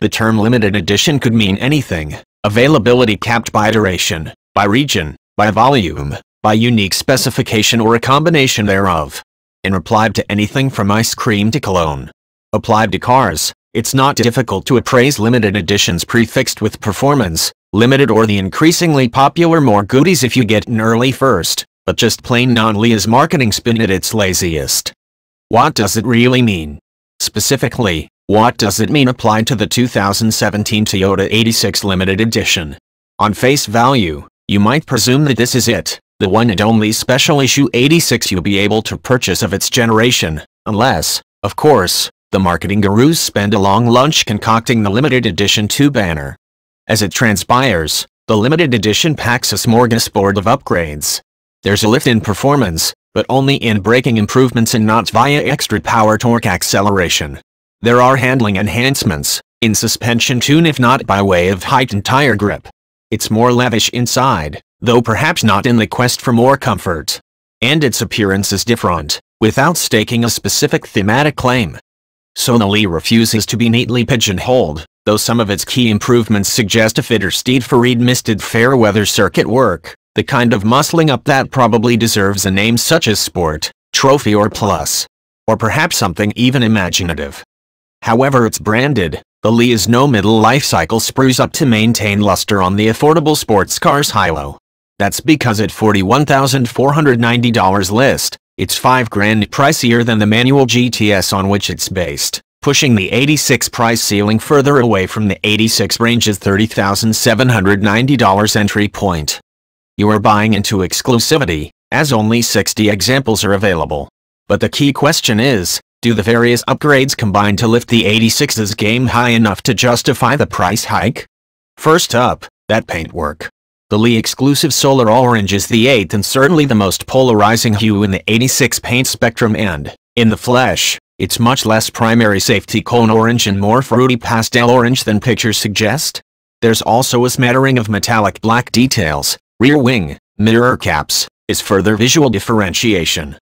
The term limited edition could mean anything. Availability capped by duration, by region, by volume, by unique specification or a combination thereof. In reply to anything from ice cream to cologne. Applied to cars, it's not difficult to appraise limited editions prefixed with performance, limited or the increasingly popular more goodies if you get an early first, but just plain non leahs is marketing spin at its laziest. What does it really mean? Specifically, what does it mean applied to the 2017 Toyota 86 Limited Edition? On face value, you might presume that this is it, the one and only special issue 86 you'll be able to purchase of its generation, unless, of course, the marketing gurus spend a long lunch concocting the limited edition 2 banner. As it transpires, the limited edition packs a smorgasbord of upgrades. There's a lift in performance, but only in braking improvements and not via extra power torque acceleration. There are handling enhancements, in suspension tune if not by way of height and tire grip. It's more lavish inside, though perhaps not in the quest for more comfort. And its appearance is different, without staking a specific thematic claim. Sonali refuses to be neatly pigeonholed, though some of its key improvements suggest a fitter steed for reed-misted fair-weather circuit work, the kind of muscling up that probably deserves a name such as sport, trophy or plus. Or perhaps something even imaginative. However it's branded, the Lee is no middle life cycle sprues up to maintain luster on the affordable sports cars high-low. That's because at $41,490 list, it's 5 grand pricier than the manual GTS on which it's based, pushing the 86 price ceiling further away from the 86 range's $30,790 entry point. You are buying into exclusivity, as only 60 examples are available. But the key question is, do the various upgrades combine to lift the 86's game high enough to justify the price hike? First up, that paintwork. The Lee exclusive Solar Orange is the eighth and certainly the most polarizing hue in the 86 paint spectrum and, in the flesh, it's much less primary safety cone orange and more fruity pastel orange than pictures suggest. There's also a smattering of metallic black details, rear wing, mirror caps, is further visual differentiation.